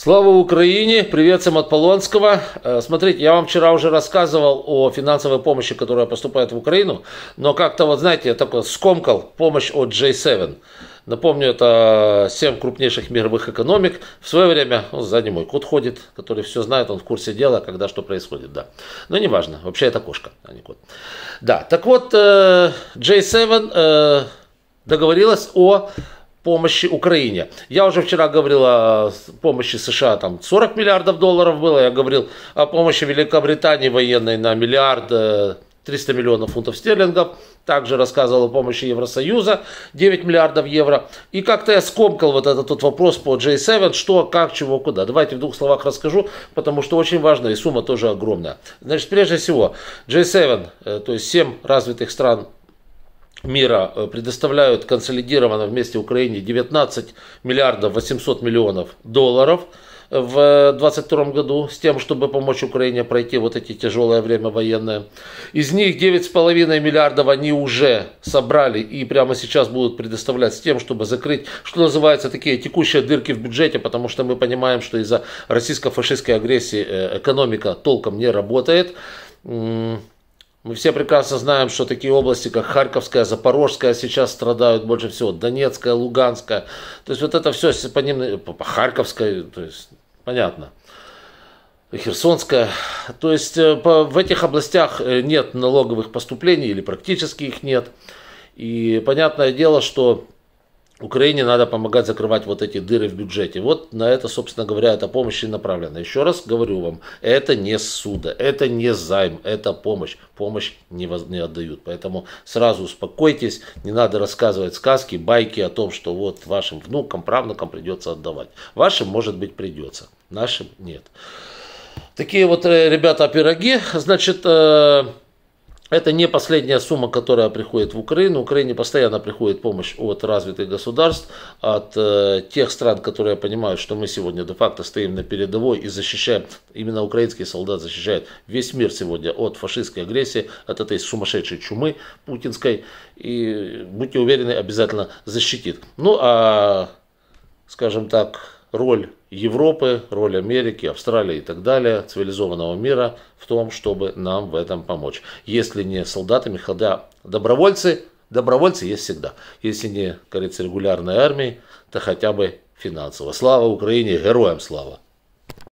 Слава Украине! Привет всем от Полонского. Э, смотрите, я вам вчера уже рассказывал о финансовой помощи, которая поступает в Украину, но как-то вот, знаете, я такой скомкал помощь от J7. Напомню, это семь крупнейших мировых экономик. В свое время, ну, сзади мой кот ходит, который все знает, он в курсе дела, когда что происходит, да. Но неважно, вообще это кошка, а не кот. Да, так вот, J7 э, э, договорилась о помощи Украине. Я уже вчера говорил о помощи США, там 40 миллиардов долларов было, я говорил о помощи Великобритании военной на миллиард 300 э, миллионов фунтов стерлингов, также рассказывал о помощи Евросоюза, 9 миллиардов евро. И как-то я скомкал вот этот вот вопрос по J7, что, как, чего, куда. Давайте в двух словах расскажу, потому что очень важно, и сумма тоже огромная. Значит, прежде всего, J7, э, то есть 7 развитых стран мира э, предоставляют консолидированно вместе Украине 19 миллиардов 800 миллионов долларов в 2022 году с тем, чтобы помочь Украине пройти вот эти тяжелое время военное. Из них 9,5 миллиардов они уже собрали и прямо сейчас будут предоставлять с тем, чтобы закрыть, что называется, такие текущие дырки в бюджете, потому что мы понимаем, что из-за российско-фашистской агрессии э, экономика толком не работает. Мы все прекрасно знаем, что такие области, как Харьковская, Запорожская, сейчас страдают больше всего, Донецкая, Луганская. То есть вот это все по ним, по Харьковской, то есть понятно. Херсонская. То есть э, по, в этих областях э, нет налоговых поступлений или практически их нет. И понятное дело, что Украине надо помогать закрывать вот эти дыры в бюджете. Вот на это, собственно говоря, эта помощь и направлена. Еще раз говорю вам, это не суда, это не займ, это помощь. Помощь не, воз, не отдают. Поэтому сразу успокойтесь, не надо рассказывать сказки, байки о том, что вот вашим внукам, правнукам придется отдавать. Вашим, может быть, придется, нашим нет. Такие вот, э, ребята, пироги. Значит, э, это не последняя сумма, которая приходит в Украину. Украине постоянно приходит помощь от развитых государств, от э, тех стран, которые понимают, что мы сегодня де-факто стоим на передовой и защищаем. Именно украинские солдат защищает весь мир сегодня от фашистской агрессии, от этой сумасшедшей чумы путинской. И будьте уверены, обязательно защитит. Ну а, скажем так, роль Европы, роль Америки, Австралии и так далее, цивилизованного мира в том, чтобы нам в этом помочь. Если не солдатами, хотя добровольцы, добровольцы есть всегда. Если не, как говорится, регулярной армией, то хотя бы финансово. Слава Украине, героям слава!